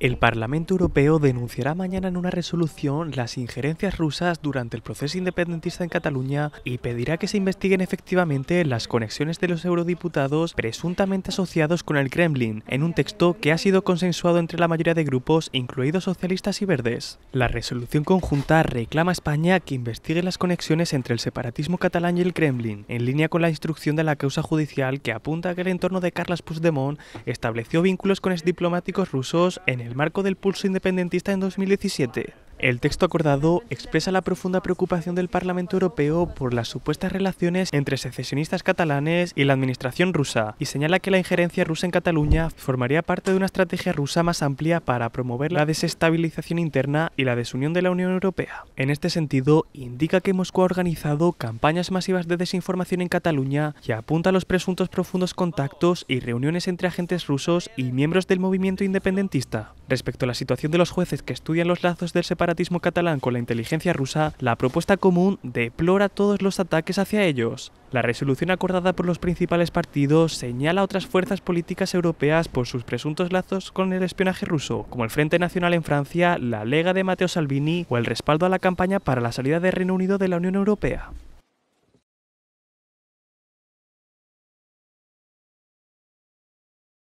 El Parlamento Europeo denunciará mañana en una resolución las injerencias rusas durante el proceso independentista en Cataluña y pedirá que se investiguen efectivamente las conexiones de los eurodiputados presuntamente asociados con el Kremlin, en un texto que ha sido consensuado entre la mayoría de grupos, incluidos socialistas y verdes. La resolución conjunta reclama a España que investigue las conexiones entre el separatismo catalán y el Kremlin, en línea con la instrucción de la causa judicial que apunta a que el entorno de Carles Puigdemont estableció vínculos con exdiplomáticos rusos en el marco del pulso independentista en 2017. El texto acordado expresa la profunda preocupación del Parlamento Europeo por las supuestas relaciones entre secesionistas catalanes y la administración rusa y señala que la injerencia rusa en Cataluña formaría parte de una estrategia rusa más amplia para promover la desestabilización interna y la desunión de la Unión Europea. En este sentido, indica que Moscú ha organizado campañas masivas de desinformación en Cataluña y apunta a los presuntos profundos contactos y reuniones entre agentes rusos y miembros del movimiento independentista. Respecto a la situación de los jueces que estudian los lazos del separatismo catalán con la inteligencia rusa, la propuesta común deplora todos los ataques hacia ellos. La resolución acordada por los principales partidos señala a otras fuerzas políticas europeas por sus presuntos lazos con el espionaje ruso, como el Frente Nacional en Francia, la Lega de Matteo Salvini o el respaldo a la campaña para la salida del Reino Unido de la Unión Europea.